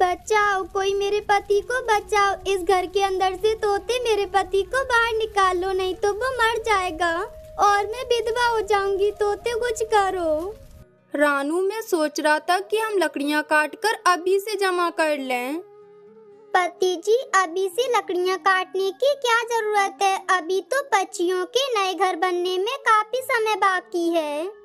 बचाओ कोई मेरे पति को बचाओ इस घर के अंदर से तोते मेरे पति को बाहर निकालो नहीं तो वो मर जाएगा और मैं विधवा हो जाऊंगी तोते कुछ करो रानू मैं सोच रहा था कि हम लकड़ियाँ काट कर अभी से जमा कर लें पति जी अभी से लकड़ियाँ काटने की क्या जरूरत है अभी तो पक्षियों के नए घर बनने में काफी समय बाकी है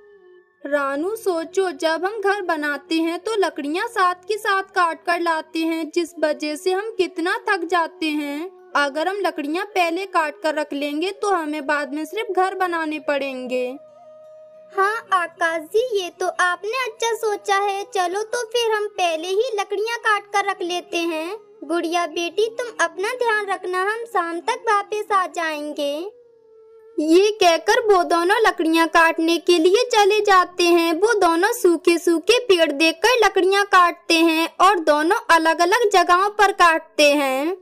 रानू सोचो जब हम घर बनाते हैं तो लकड़ियाँ साथ के साथ काट कर लाते हैं जिस वजह से हम कितना थक जाते हैं अगर हम लकड़ियाँ पहले काट कर रख लेंगे तो हमें बाद में सिर्फ घर बनाने पड़ेंगे हाँ आकाश जी ये तो आपने अच्छा सोचा है चलो तो फिर हम पहले ही लकड़ियाँ काट कर रख लेते हैं गुड़िया बेटी तुम अपना ध्यान रखना हम शाम तक वापस आ जाएंगे ये कहकर वो दोनों लकड़ियां काटने के लिए चले जाते हैं वो दोनों सूखे सूखे पेड़ देखकर लकड़ियां काटते हैं और दोनों अलग अलग जगहों पर काटते हैं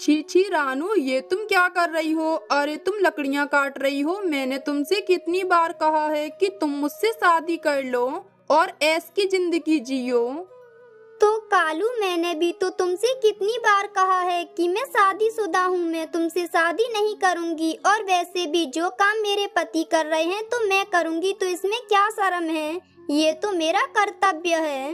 छी छी रानू ये तुम क्या कर रही हो अरे तुम लकड़ियां काट रही हो मैंने तुमसे कितनी बार कहा है कि तुम मुझसे शादी कर लो और ऐस की जिंदगी जियो तो कालू मैंने भी तो तुमसे कितनी बार कहा है कि मैं शादी शुदा हूँ मैं तुमसे शादी नहीं करूँगी और वैसे भी जो काम मेरे पति कर रहे हैं तो मैं करूँगी तो इसमें क्या शर्म है ये तो मेरा कर्तव्य है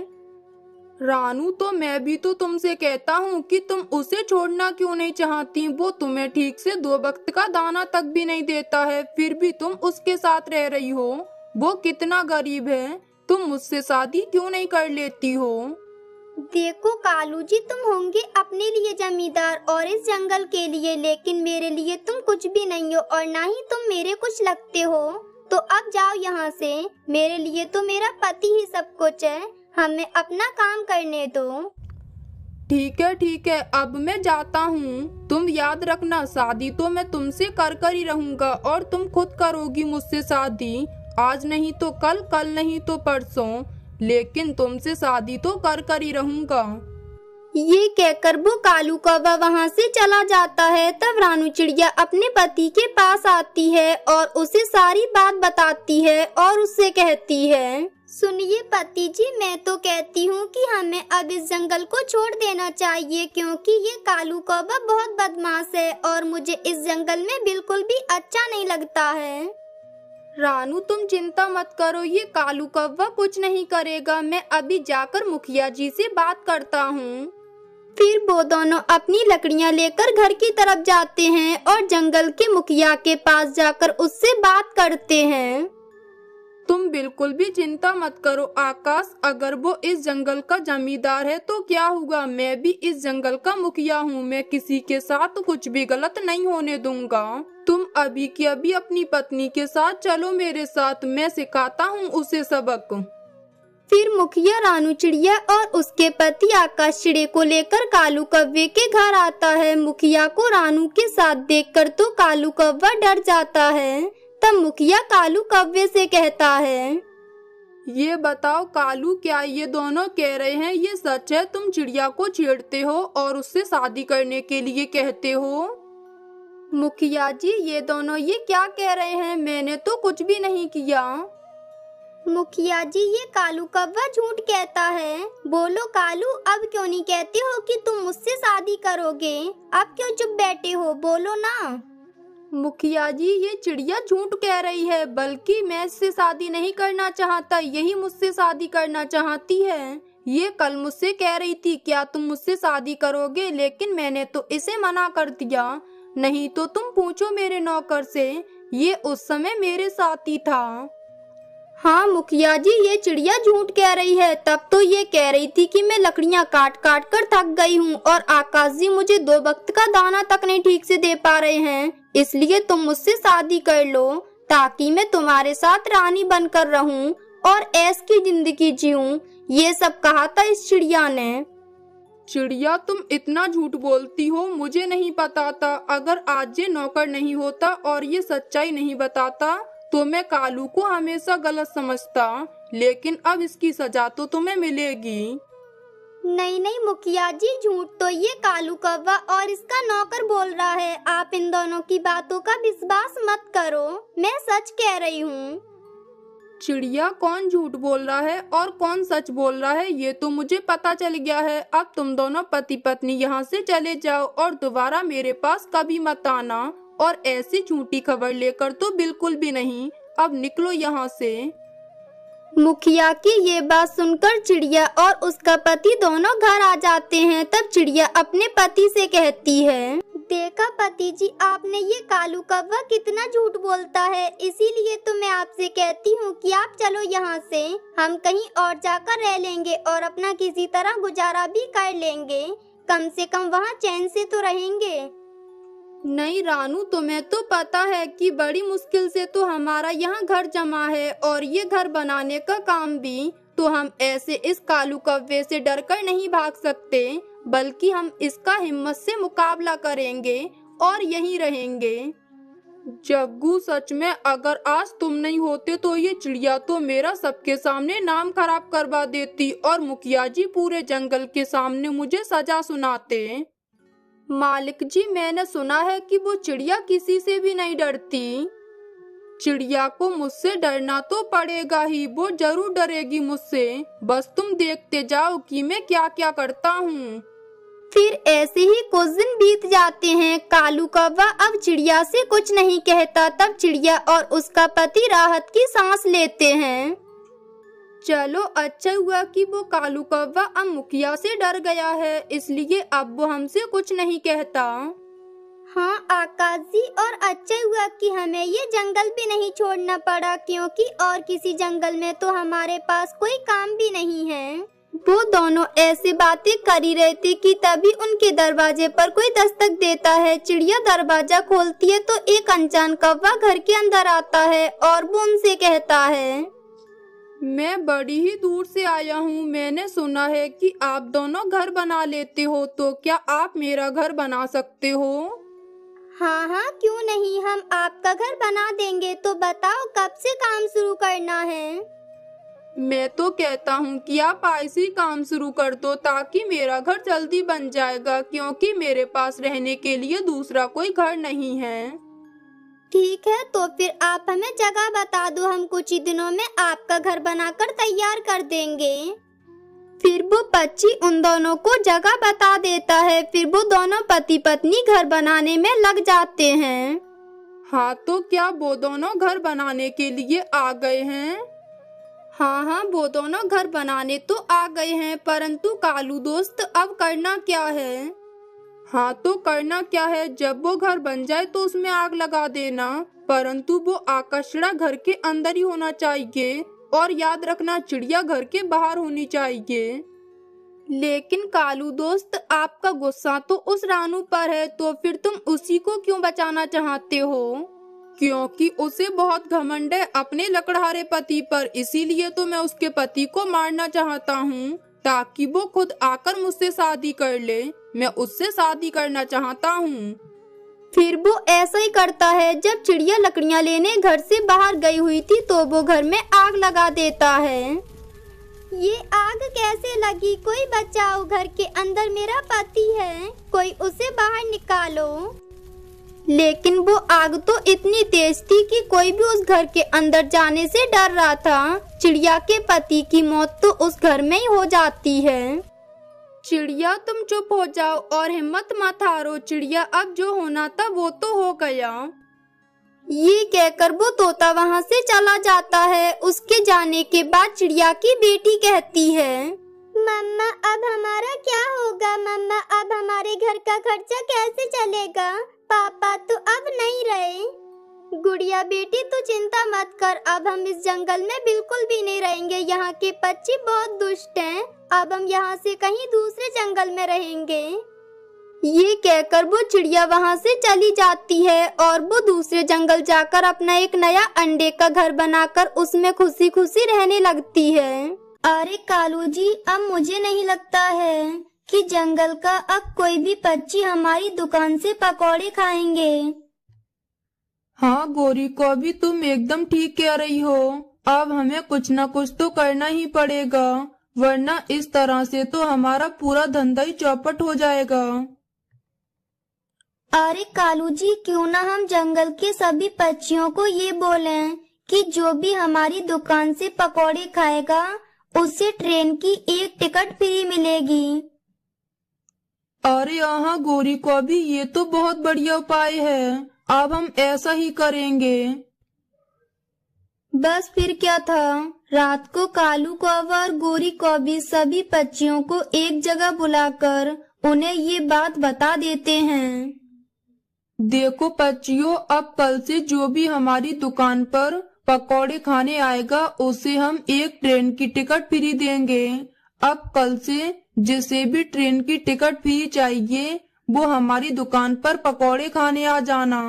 रानू तो मैं भी तो तुमसे कहता हूँ कि तुम उसे छोड़ना क्यों नहीं चाहती वो तुम्हें ठीक से दो वक्त का दाना तक भी नहीं देता है फिर भी तुम उसके साथ रह रही हो वो कितना गरीब है तुम मुझसे शादी क्यों नहीं कर लेती हो देखो कालू जी तुम होंगे अपने लिए जमींदार और इस जंगल के लिए लेकिन मेरे लिए तुम कुछ भी नहीं हो और ना ही तुम मेरे कुछ लगते हो तो अब जाओ यहाँ से मेरे लिए तो मेरा पति ही सब कुछ है हमें अपना काम करने दो ठीक है ठीक है अब मैं जाता हूँ तुम याद रखना शादी तो मैं तुमसे कर कर ही रहूँगा और तुम खुद करोगी मुझसे शादी आज नहीं तो कल कल नहीं तो परसों लेकिन तुमसे शादी तो कर कर ही रहूंगा ये कहकर वो कालू कौवा वहाँ से चला जाता है तब रानू चिड़िया अपने पति के पास आती है और उसे सारी बात बताती है और उससे कहती है सुनिए पति जी मैं तो कहती हूँ कि हमें अब इस जंगल को छोड़ देना चाहिए क्योंकि ये कालू कौवा बहुत बदमाश है और मुझे इस जंगल में बिल्कुल भी अच्छा नहीं लगता है रानू तुम चिंता मत करो ये कालू कौवा कुछ नहीं करेगा मैं अभी जाकर मुखिया जी से बात करता हूँ फिर वो दोनों अपनी लकड़ियाँ लेकर घर की तरफ जाते हैं और जंगल के मुखिया के पास जाकर उससे बात करते हैं तुम बिल्कुल भी चिंता मत करो आकाश अगर वो इस जंगल का जमींदार है तो क्या हुआ मैं भी इस जंगल का मुखिया हूँ मैं किसी के साथ कुछ भी गलत नहीं होने दूंगा तुम अभी की अभी अपनी पत्नी के साथ चलो मेरे साथ मैं सिखाता हूँ उसे सबक फिर मुखिया रानू चिड़िया और उसके पति आकाश चिड़े को लेकर कालू कव्वे के घर आता है मुखिया को रानू के साथ देखकर तो कालू कव्वा डर जाता है तब मुखिया कालू कव्य से कहता है ये बताओ कालू क्या ये दोनों कह रहे हैं ये सच है तुम चिड़िया को छेड़ते हो और उससे शादी करने के लिए कहते हो मुखिया जी ये दोनों ये क्या कह रहे हैं मैंने तो कुछ भी नहीं किया मुखिया जी ये कालू कव्वा झूठ कहता है बोलो कालू अब क्यों नहीं कहते हो कि तुम मुझसे शादी करोगे अब क्यों चुप बैठे हो बोलो ना मुखिया जी ये चिड़िया झूठ कह रही है बल्कि मैं इससे शादी नहीं करना चाहता यही मुझसे शादी करना चाहती है ये कल मुझसे कह रही थी क्या तुम मुझसे शादी करोगे लेकिन मैंने तो इसे मना कर दिया नहीं तो तुम पूछो मेरे नौकर से ये उस समय मेरे साथी था हाँ मुखिया जी ये चिड़िया झूठ कह रही है तब तो ये कह रही थी कि मैं लकड़ियाँ काट काट कर थक गई हूँ और आकाश जी मुझे दो वक्त का दाना तक नहीं ठीक से दे पा रहे हैं इसलिए तुम मुझसे शादी कर लो ताकि मैं तुम्हारे साथ रानी बनकर रहूं और ऐस की जिंदगी जीऊं ये सब कहा था इस चिड़िया ने चिड़िया तुम इतना झूठ बोलती हो मुझे नहीं पता था अगर आज ये नौकर नहीं होता और ये सच्चाई नहीं बताता तो मैं कालू को हमेशा गलत समझता लेकिन अब इसकी सजा तो तुम्हें मिलेगी नहीं नहीं मुखिया जी झूठ तो ये कालू कौवा और इसका नौकर बोल रहा है आप इन दोनों की बातों का विश्वास मत करो मैं सच कह रही हूँ चिड़िया कौन झूठ बोल रहा है और कौन सच बोल रहा है ये तो मुझे पता चल गया है अब तुम दोनों पति पत्नी यहाँ से चले जाओ और दोबारा मेरे पास कभी मत आना और ऐसी झूठी खबर लेकर तो बिल्कुल भी नहीं अब निकलो यहाँ से मुखिया की ये बात सुनकर चिड़िया और उसका पति दोनों घर आ जाते हैं तब चिड़िया अपने पति से कहती है देखा पति जी आपने ये कालू कब्बा कितना झूठ बोलता है इसीलिए तो मैं आपसे कहती हूँ कि आप चलो यहाँ से हम कहीं और जाकर रह लेंगे और अपना किसी तरह गुजारा भी कर लेंगे कम से कम वहाँ चैन से तो रहेंगे नहीं रानू तुम्हें तो पता है कि बड़ी मुश्किल से तो हमारा यहाँ घर जमा है और ये घर बनाने का काम भी तो हम ऐसे इस कालू कव्वे से डरकर नहीं भाग सकते बल्कि हम इसका हिम्मत से मुकाबला करेंगे और यहीं रहेंगे जग्गू सच में अगर आज तुम नहीं होते तो ये चिड़िया तो मेरा सबके सामने नाम खराब करवा देती और मुखिया जी पूरे जंगल के सामने मुझे सजा सुनाते मालिक जी मैंने सुना है कि वो चिड़िया किसी से भी नहीं डरती चिड़िया को मुझसे डरना तो पड़ेगा ही वो जरूर डरेगी मुझसे बस तुम देखते जाओ कि मैं क्या क्या करता हूँ फिर ऐसे ही कुछ दिन बीत जाते हैं कालू कौवा अब चिड़िया से कुछ नहीं कहता तब चिड़िया और उसका पति राहत की सांस लेते हैं चलो अच्छा हुआ कि वो कालू कौवा अब मुखिया से डर गया है इसलिए अब वो हमसे कुछ नहीं कहता हाँ आकाश जी और अच्छा हुआ कि हमें ये जंगल भी नहीं छोड़ना पड़ा क्योंकि और किसी जंगल में तो हमारे पास कोई काम भी नहीं है वो दोनों ऐसी बातें कर ही रहे थे कि तभी उनके दरवाजे पर कोई दस्तक देता है चिड़िया दरवाजा खोलती है तो एक अनजान कौवा घर के अंदर आता है और वो उनसे कहता है मैं बड़ी ही दूर से आया हूँ मैंने सुना है कि आप दोनों घर बना लेते हो तो क्या आप मेरा घर बना सकते हो हाँ हाँ क्यों नहीं हम आपका घर बना देंगे तो बताओ कब से काम शुरू करना है मैं तो कहता हूँ कि आप ऐसे ही काम शुरू कर दो ताकि मेरा घर जल्दी बन जाएगा क्योंकि मेरे पास रहने के लिए दूसरा कोई घर नहीं है ठीक है तो फिर आप हमें जगह बता दो हम कुछ ही दिनों में आपका घर बनाकर तैयार कर देंगे फिर वो पच्ची उन दोनों को जगह बता देता है फिर वो दोनों पति पत्नी घर बनाने में लग जाते हैं हाँ तो क्या वो दोनों घर बनाने के लिए आ गए हैं हाँ हाँ वो दोनों घर बनाने तो आ गए हैं परंतु कालू दोस्त अब करना क्या है हाँ तो करना क्या है जब वो घर बन जाए तो उसमें आग लगा देना परंतु वो आकर्षणा घर के अंदर ही होना चाहिए और याद रखना चिड़िया घर के बाहर होनी चाहिए लेकिन कालू दोस्त आपका गुस्सा तो उस रानू पर है तो फिर तुम उसी को क्यों बचाना चाहते हो क्योंकि उसे बहुत घमंड है अपने लकड़हारे पति पर इसीलिए तो मैं उसके पति को मारना चाहता हूँ ताकि वो खुद आकर मुझसे शादी कर ले मैं उससे शादी करना चाहता हूँ फिर वो ऐसा ही करता है जब चिड़िया लकड़ियाँ लेने घर से बाहर गई हुई थी तो वो घर में आग लगा देता है ये आग कैसे लगी कोई बचाओ घर के अंदर मेरा पति है कोई उसे बाहर निकालो लेकिन वो आग तो इतनी तेज थी कि कोई भी उस घर के अंदर जाने से डर रहा था चिड़िया के पति की मौत तो उस घर में ही हो जाती है चिड़िया तुम चुप हो जाओ और हिम्मत मत हारो चिड़िया अब जो होना था वो तो हो गया ये कहकर वो तोता वहाँ से चला जाता है उसके जाने के बाद चिड़िया की बेटी कहती है मम्मा अब हमारा क्या होगा मम्मा अब हमारे घर का खर्चा कैसे चलेगा पापा तो अब नहीं रहे गुड़िया बेटी तू चिंता मत कर अब हम इस जंगल में बिल्कुल भी नहीं रहेंगे यहाँ के पक्षी बहुत दुष्ट हैं अब हम यहाँ से कहीं दूसरे जंगल में रहेंगे ये कहकर वो चिड़िया वहाँ से चली जाती है और वो दूसरे जंगल जाकर अपना एक नया अंडे का घर बनाकर उसमें खुशी खुशी रहने लगती है अरे कालू जी अब मुझे नहीं लगता है कि जंगल का अब कोई भी पक्षी हमारी दुकान से पकौड़े खाएंगे हाँ गोरी को भी तुम एकदम ठीक कह रही हो अब हमें कुछ न कुछ तो करना ही पड़ेगा वरना इस तरह से तो हमारा पूरा धंधा ही चौपट हो जाएगा अरे कालू जी क्यों ना हम जंगल के सभी पक्षियों को ये बोलें कि जो भी हमारी दुकान से पकोड़े खाएगा उससे ट्रेन की एक टिकट फ्री मिलेगी अरे यहाँ गोरी को भी ये तो बहुत बढ़िया उपाय है अब हम ऐसा ही करेंगे बस फिर क्या था रात को कालू कौवा और गोरी कौबी सभी पक्षियों को एक जगह बुलाकर उन्हें ये बात बता देते हैं देखो पक्षियों अब कल से जो भी हमारी दुकान पर पकौड़े खाने आएगा उसे हम एक ट्रेन की टिकट फ्री देंगे अब कल से जिसे भी ट्रेन की टिकट फ्री चाहिए वो हमारी दुकान पर पकौड़े खाने आ जाना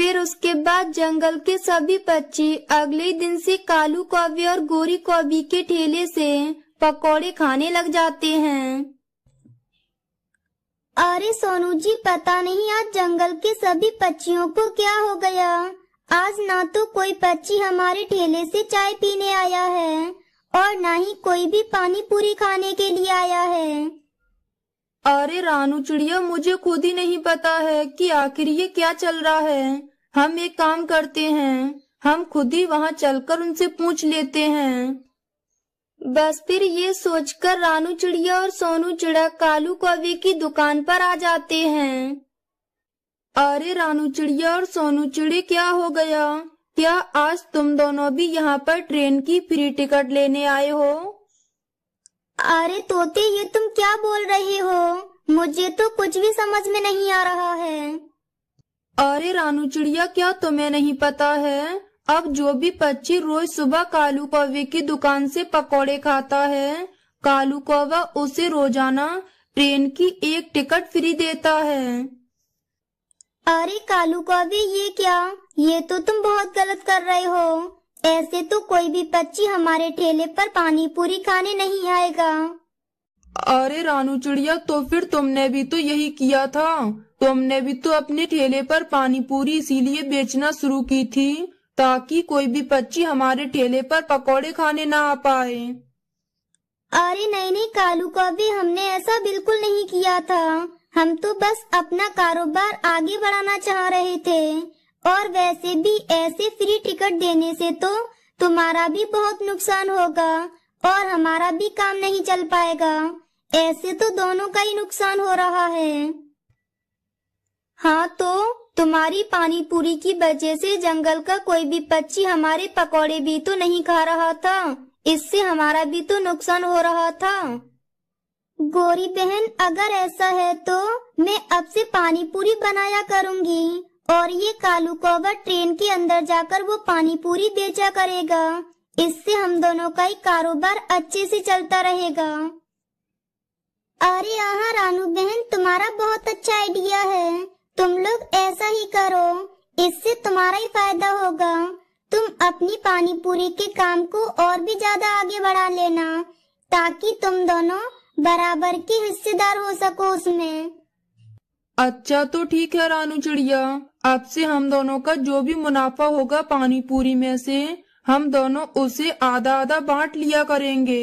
फिर उसके बाद जंगल के सभी पक्षी अगले दिन से कालू कौवी और गोरी कौवी के ठेले से पकोड़े खाने लग जाते हैं अरे सोनू जी पता नहीं आज जंगल के सभी पक्षियों को क्या हो गया आज ना तो कोई पक्षी हमारे ठेले से चाय पीने आया है और ना ही कोई भी पानी पूरी खाने के लिए आया है अरे रानू चिड़िया मुझे खुद ही नहीं पता है कि आखिर ये क्या चल रहा है हम एक काम करते हैं हम खुद ही वहाँ चलकर उनसे पूछ लेते हैं बस फिर ये सोचकर रानू चिड़िया और सोनू चिड़ा कालू कौवे की दुकान पर आ जाते हैं अरे रानू चिड़िया और सोनू चिड़ी क्या हो गया क्या आज तुम दोनों भी यहाँ पर ट्रेन की फ्री टिकट लेने आए हो अरे तोते ये तुम क्या बोल रहे हो मुझे तो कुछ भी समझ में नहीं आ रहा है अरे रानू चिड़िया क्या तुम्हें नहीं पता है अब जो भी पच्ची रोज सुबह कालू कौवे की दुकान से पकोड़े खाता है कालू कौवा उसे रोजाना ट्रेन की एक टिकट फ्री देता है अरे कालू कौवे ये क्या ये तो तुम बहुत गलत कर रहे हो ऐसे तो कोई भी पच्ची हमारे ठेले पर पानी पूरी खाने नहीं आएगा अरे रानू चिड़िया तो फिर तुमने भी तो यही किया था तुमने भी तो अपने ठेले पर पानी पूरी इसीलिए बेचना शुरू की थी ताकि कोई भी बच्ची हमारे ठेले पर पकोड़े खाने ना आ पाए अरे नहीं नहीं कालू का भी हमने ऐसा बिल्कुल नहीं किया था हम तो बस अपना कारोबार आगे बढ़ाना चाह रहे थे और वैसे भी ऐसे फ्री टिकट देने से तो तुम्हारा भी बहुत नुकसान होगा और हमारा भी काम नहीं चल पाएगा ऐसे तो दोनों का ही नुकसान हो रहा है हाँ तो तुम्हारी पानी पूरी की वजह से जंगल का कोई भी पक्षी हमारे पकोड़े भी तो नहीं खा रहा था इससे हमारा भी तो नुकसान हो रहा था गोरी बहन अगर ऐसा है तो मैं अब से पानी पूरी बनाया करूँगी और ये कालू कोबर ट्रेन के अंदर जाकर वो पानी पूरी बेचा करेगा इससे हम दोनों का ही कारोबार अच्छे से चलता रहेगा अरे यहाँ रानू बहन तुम्हारा बहुत अच्छा आइडिया है तुम लोग ऐसा ही करो इससे तुम्हारा ही फायदा होगा तुम अपनी पानी पूरी के काम को और भी ज्यादा आगे बढ़ा लेना ताकि तुम दोनों बराबर के हिस्सेदार हो सको उसमें अच्छा तो ठीक है रानू चिड़िया अब से हम दोनों का जो भी मुनाफा होगा पानी पूरी में से हम दोनों उसे आधा आधा बांट लिया करेंगे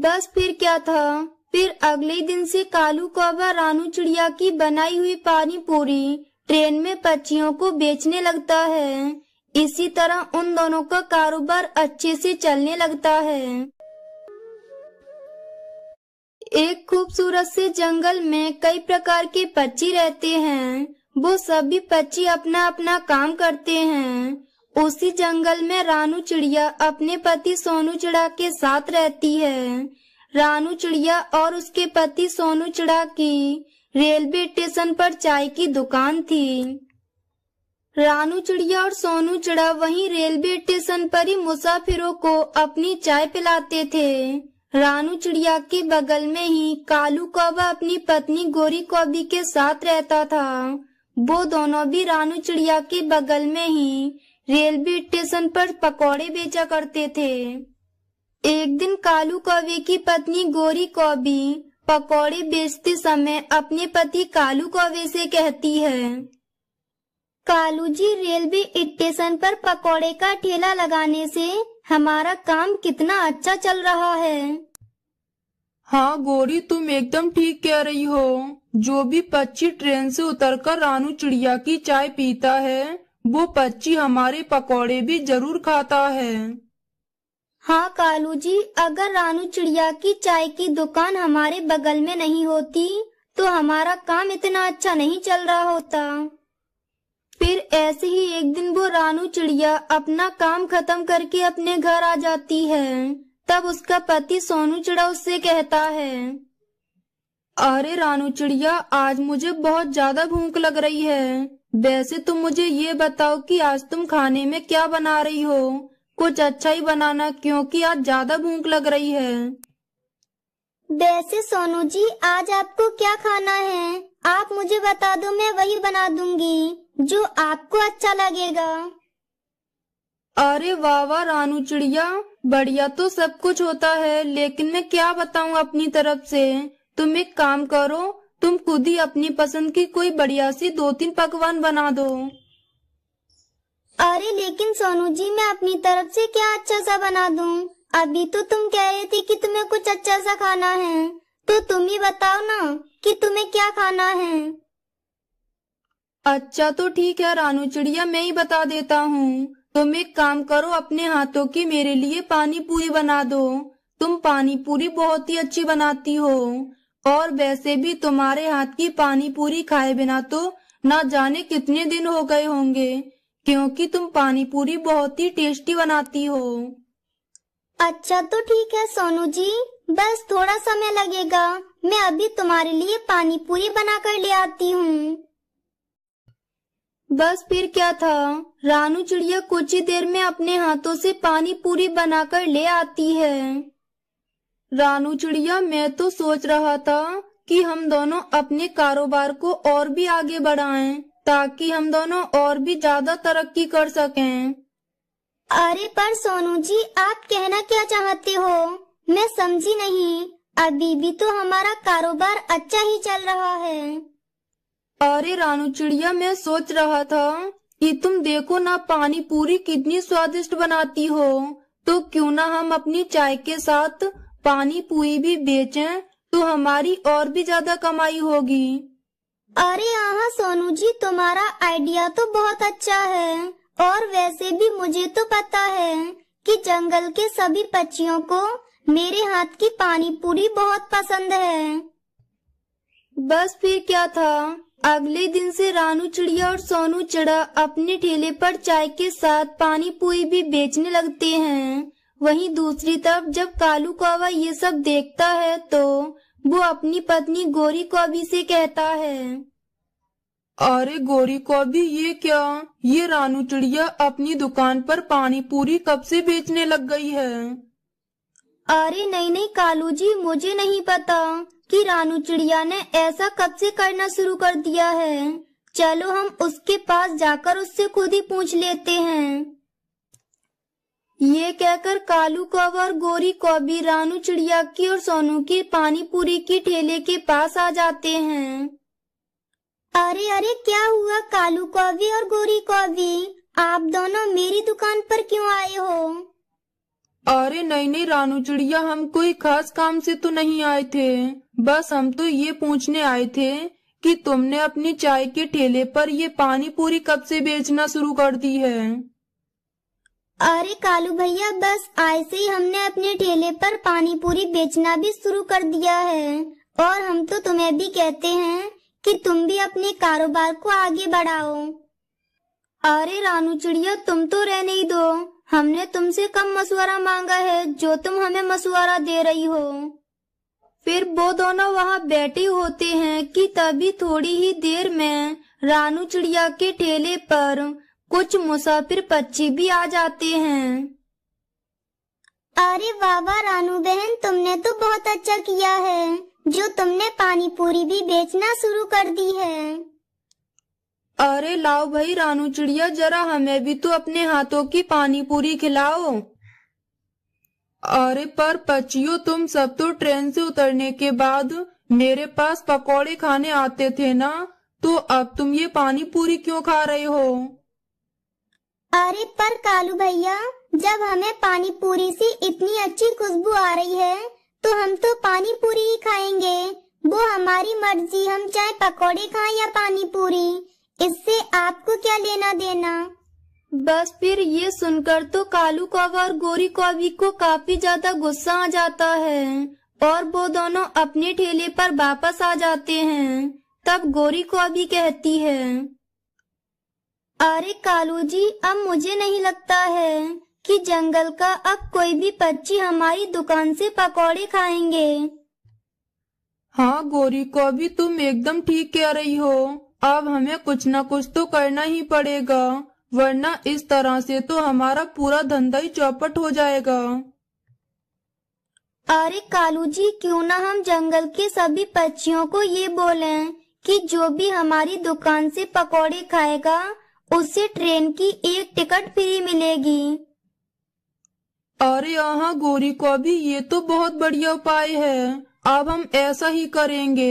बस फिर क्या था फिर अगले दिन से कालू कौवा रानू चिड़िया की बनाई हुई पानी पूरी ट्रेन में पक्षियों को बेचने लगता है इसी तरह उन दोनों का कारोबार अच्छे से चलने लगता है एक खूबसूरत से जंगल में कई प्रकार के पक्षी रहते हैं वो सभी पक्षी अपना अपना काम करते हैं उसी जंगल में रानू चिड़िया अपने पति सोनू चिड़ा के साथ रहती है रानू चिड़िया और उसके पति सोनू चिड़ा की रेलवे स्टेशन पर चाय की दुकान थी रानू चिड़िया और सोनू चिड़ा वहीं रेलवे स्टेशन पर ही मुसाफिरों को अपनी चाय पिलाते थे रानू चिड़िया के बगल में ही कालू कौवा अपनी पत्नी गोरी कौबी के साथ रहता था वो दोनों भी रानू चिड़िया के बगल में ही रेलवे स्टेशन पर पकौड़े बेचा करते थे एक दिन कालू कौवे की पत्नी गोरी कौबी पकौड़े बेचते समय अपने पति कालू कौवे से कहती है कालू जी रेलवे स्टेशन पर पकौड़े का ठेला लगाने से हमारा काम कितना अच्छा चल रहा है हाँ गोरी तुम एकदम ठीक कह रही हो जो भी पक्षी ट्रेन से उतरकर रानू चिड़िया की चाय पीता है वो पच्ची हमारे पकौड़े भी जरूर खाता है हाँ कालू जी अगर रानू चिड़िया की चाय की दुकान हमारे बगल में नहीं होती तो हमारा काम इतना अच्छा नहीं चल रहा होता फिर ऐसे ही एक दिन वो रानू चिड़िया अपना काम खत्म करके अपने घर आ जाती है तब उसका पति सोनू चिड़ा उससे कहता है अरे रानू चिड़िया आज मुझे बहुत ज्यादा भूख लग रही है वैसे तुम मुझे ये बताओ कि आज तुम खाने में क्या बना रही हो कुछ अच्छा ही बनाना क्योंकि आज ज्यादा भूख लग रही है वैसे सोनू जी आज आपको क्या खाना है आप मुझे बता दो मैं वही बना दूंगी जो आपको अच्छा लगेगा अरे वाह रानू चिड़िया बढ़िया तो सब कुछ होता है लेकिन मैं क्या बताऊँ अपनी तरफ से तुम एक काम करो तुम खुद ही अपनी पसंद की कोई बढ़िया सी दो तीन पकवान बना दो अरे लेकिन सोनू जी मैं अपनी तरफ से क्या अच्छा सा बना दूं? अभी तो तुम कह रहे थे कि तुम्हें कुछ अच्छा सा खाना है तो तुम ही बताओ ना कि तुम्हें क्या खाना है अच्छा तो ठीक है रानू चिड़िया मैं ही बता देता हूँ तुम एक काम करो अपने हाथों की मेरे लिए पानी पूरी बना दो तुम पानी पूरी बहुत ही अच्छी बनाती हो और वैसे भी तुम्हारे हाथ की पानी पूरी खाए बिना तो ना जाने कितने दिन हो गए होंगे क्योंकि तुम पानी पूरी बहुत ही टेस्टी बनाती हो अच्छा तो ठीक है सोनू जी बस थोड़ा समय लगेगा मैं अभी तुम्हारे लिए पानी पूरी बना कर ले आती हूँ बस फिर क्या था रानू चिड़िया कुछ ही देर में अपने हाथों से पानी पूरी बनाकर ले आती है रानू चिड़िया मैं तो सोच रहा था कि हम दोनों अपने कारोबार को और भी आगे बढ़ाएं। ताकि हम दोनों और भी ज्यादा तरक्की कर सकें। अरे पर सोनू जी आप कहना क्या चाहते हो मैं समझी नहीं अभी भी तो हमारा कारोबार अच्छा ही चल रहा है अरे रानू चिड़िया मैं सोच रहा था कि तुम देखो ना पानी पूरी कितनी स्वादिष्ट बनाती हो तो क्यों ना हम अपनी चाय के साथ पानी पूरी भी बेचें तो हमारी और भी ज्यादा कमाई होगी अरे यहाँ सोनू जी तुम्हारा आइडिया तो बहुत अच्छा है और वैसे भी मुझे तो पता है कि जंगल के सभी पक्षियों को मेरे हाथ की पानी पूरी बहुत पसंद है बस फिर क्या था अगले दिन से रानू चिड़िया और सोनू चिड़ा अपने ठेले पर चाय के साथ पानी पूरी भी बेचने लगते हैं वहीं दूसरी तरफ जब कालू कौवा ये सब देखता है तो वो अपनी पत्नी गोरी को अभी से कहता है अरे गोरी को भी ये क्या ये रानू चिड़िया अपनी दुकान पर पानी पूरी कब से बेचने लग गई है अरे नहीं नहीं कालू जी मुझे नहीं पता कि रानू चिड़िया ने ऐसा कब से करना शुरू कर दिया है चलो हम उसके पास जाकर उससे खुद ही पूछ लेते हैं ये कहकर कालू कौव और गोरी कौबी रानू चिड़िया की और सोनू की पानीपुरी की ठेले के पास आ जाते हैं अरे अरे क्या हुआ कालू कौवी और गोरी कौवी आप दोनों मेरी दुकान पर क्यों आए हो अरे नहीं नहीं रानू चिड़िया हम कोई खास काम से तो नहीं आए थे बस हम तो ये पूछने आए थे कि तुमने अपनी चाय के ठेले पर ये पानी पूरी कब से बेचना शुरू कर दी है अरे कालू भैया बस आज से ही हमने अपने ठेले पर पानी पूरी बेचना भी शुरू कर दिया है और हम तो तुम्हें भी कहते हैं कि तुम भी अपने कारोबार को आगे बढ़ाओ अरे रानू चिड़िया तुम तो रहने ही दो हमने तुमसे कम मसुआरा मांगा है जो तुम हमें मसुआरा दे रही हो फिर वो दोनों वहाँ बैठे होते हैं कि तभी थोड़ी ही देर में रानू चिड़िया के ठेले पर कुछ मुसाफिर पक्षी भी आ जाते हैं अरे बाबा रानू बहन तुमने तो बहुत अच्छा किया है जो तुमने पानी पूरी भी बेचना शुरू कर दी है अरे लाओ भाई रानू चिड़िया जरा हमें भी तो अपने हाथों की पानी पूरी खिलाओ अरे पर पचियो तुम सब तो ट्रेन से उतरने के बाद मेरे पास पकोड़े खाने आते थे ना तो अब तुम ये पानी पूरी क्यों खा रहे हो अरे पर कालू भैया जब हमें पानी पूरी से इतनी अच्छी खुशबू आ रही है तो हम तो पानी पूरी ही खाएंगे वो हमारी मर्जी हम चाहे पकौड़े खाएं या पानी पूरी इससे आपको क्या लेना देना बस फिर ये सुनकर तो कालू कौवा और गोरी कौवी को काफी ज्यादा गुस्सा आ जाता है और वो दोनों अपने ठेले पर वापस आ जाते हैं तब गोरी कौवी कहती है अरे कालू जी अब मुझे नहीं लगता है कि जंगल का अब कोई भी पक्षी हमारी दुकान से पकौड़े खाएंगे हाँ गोरी को भी तुम एकदम ठीक कह रही हो अब हमें कुछ न कुछ तो करना ही पड़ेगा वरना इस तरह से तो हमारा पूरा धंधा ही चौपट हो जाएगा अरे कालू जी क्यों ना हम जंगल के सभी पक्षियों को ये बोलें कि जो भी हमारी दुकान से पकौड़े खाएगा उससे ट्रेन की एक टिकट फ्री मिलेगी अरे यहाँ गोरी को भी ये तो बहुत बढ़िया उपाय है अब हम ऐसा ही करेंगे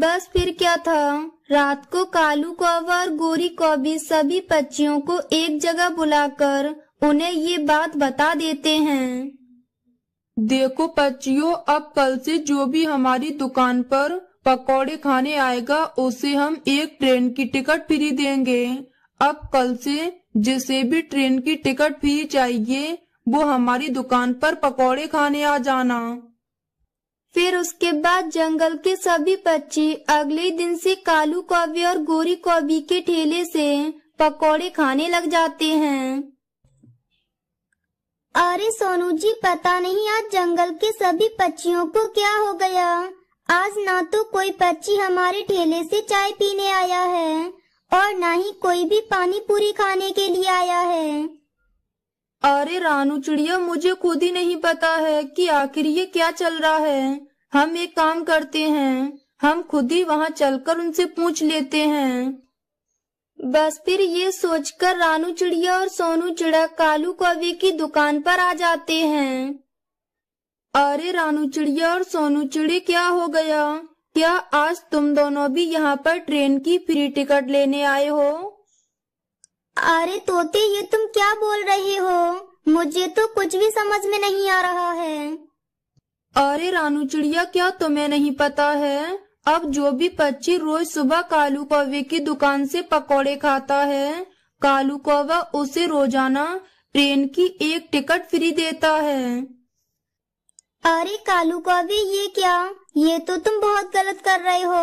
बस फिर क्या था रात को कालू कौवा और गोरी कौबी सभी पक्षियों को एक जगह बुलाकर उन्हें ये बात बता देते हैं देखो पक्षियों अब कल से जो भी हमारी दुकान पर पकौड़े खाने आएगा उसे हम एक ट्रेन की टिकट फ्री देंगे अब कल से जिसे भी ट्रेन की टिकट फ्री चाहिए वो हमारी दुकान पर पकौड़े खाने आ जाना फिर उसके बाद जंगल के सभी बच्चे अगले दिन से कालू कॉबी और गोरी कॉबी के ठेले से पकौड़े खाने लग जाते हैं अरे सोनू जी पता नहीं आज जंगल के सभी पक्षियों को क्या हो गया आज ना तो कोई पक्षी हमारे ठेले से चाय पीने आया है और ना ही कोई भी पानी पूरी खाने के लिए आया है अरे रानू चिड़िया मुझे खुद ही नहीं पता है कि आखिर ये क्या चल रहा है हम एक काम करते हैं हम खुद ही वहाँ चलकर उनसे पूछ लेते हैं बस फिर ये सोचकर रानू चिड़िया और सोनू चिड़ा कालू कवि की दुकान पर आ जाते हैं अरे रानू चिड़िया और सोनू चिड़ी क्या हो गया क्या आज तुम दोनों भी यहाँ पर ट्रेन की फ्री टिकट लेने आए हो अरे तोते ये तुम क्या बोल रहे हो मुझे तो कुछ भी समझ में नहीं आ रहा है अरे रानू चिड़िया क्या तुम्हें नहीं पता है अब जो भी पक्षी रोज सुबह कालू कौवे की दुकान से पकोड़े खाता है कालू कौवा उसे रोजाना ट्रेन की एक टिकट फ्री देता है अरे कालू कौवे ये क्या ये तो तुम बहुत गलत कर रहे हो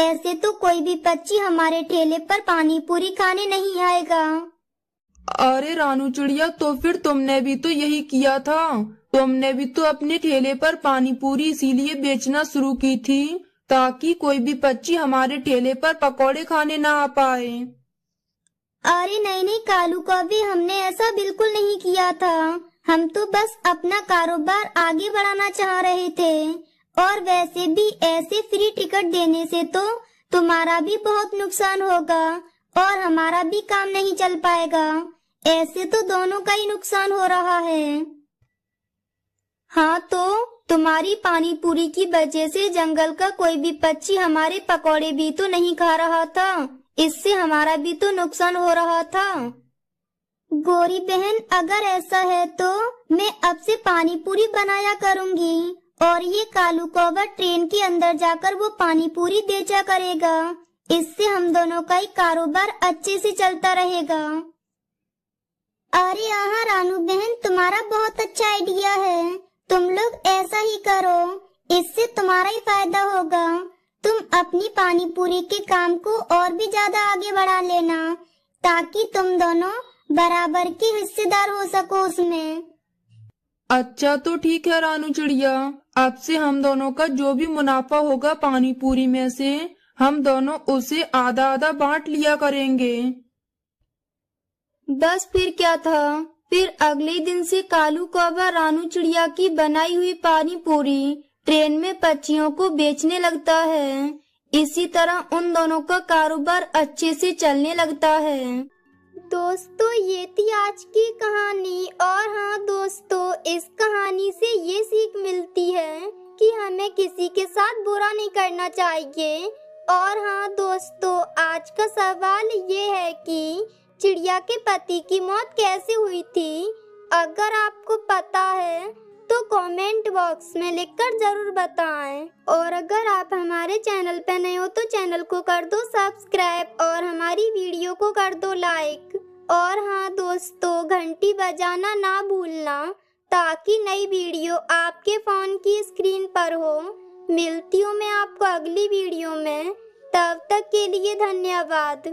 ऐसे तो कोई भी पक्षी हमारे ठेले पर पानी पूरी खाने नहीं आएगा अरे रानू चिड़िया तो फिर तुमने भी तो यही किया था तुमने भी तो अपने ठेले पर पानी पूरी इसीलिए बेचना शुरू की थी ताकि कोई भी पक्षी हमारे ठेले पर पकौड़े खाने ना आ पाए अरे नहीं नहीं कालू कौवे हमने ऐसा बिल्कुल नहीं किया था हम तो बस अपना कारोबार आगे बढ़ाना चाह रहे थे और वैसे भी ऐसे फ्री टिकट देने से तो तुम्हारा भी बहुत नुकसान होगा और हमारा भी काम नहीं चल पाएगा ऐसे तो दोनों का ही नुकसान हो रहा है हाँ तो तुम्हारी पानी पूरी की वजह से जंगल का कोई भी पक्षी हमारे पकोड़े भी तो नहीं खा रहा था इससे हमारा भी तो नुकसान हो रहा था गोरी बहन अगर ऐसा है तो मैं अब से पानी पूरी बनाया करूँगी और ये कालू कोबर ट्रेन के अंदर जाकर वो पानी पूरी बेचा करेगा इससे हम दोनों का ही कारोबार अच्छे से चलता रहेगा अरे यहाँ रानू बहन तुम्हारा बहुत अच्छा आइडिया है तुम लोग ऐसा ही करो इससे तुम्हारा ही फायदा होगा तुम अपनी पानी पूरी के काम को और भी ज्यादा आगे बढ़ा लेना ताकि तुम दोनों बराबर की हिस्सेदार हो सको उसमें अच्छा तो ठीक है रानू चिड़िया अब से हम दोनों का जो भी मुनाफा होगा पानी पूरी में से हम दोनों उसे आधा आधा बांट लिया करेंगे बस फिर क्या था फिर अगले दिन से कालू कौवा रानू चिड़िया की बनाई हुई पानी पूरी ट्रेन में पक्षियों को बेचने लगता है इसी तरह उन दोनों का कारोबार अच्छे से चलने लगता है दोस्तों ये थी आज की कहानी और हाँ दोस्तों इस कहानी से ये सीख मिलती है कि हमें किसी के साथ बुरा नहीं करना चाहिए और हाँ दोस्तों आज का सवाल ये है कि चिड़िया के पति की मौत कैसे हुई थी अगर आपको पता है तो कमेंट बॉक्स में लिखकर जरूर बताएं और अगर आप हमारे चैनल पर नए हो तो चैनल को कर दो सब्सक्राइब और हमारी वीडियो को कर दो लाइक और हाँ दोस्तों घंटी बजाना ना भूलना ताकि नई वीडियो आपके फ़ोन की स्क्रीन पर हो मिलती हूँ मैं आपको अगली वीडियो में तब तक के लिए धन्यवाद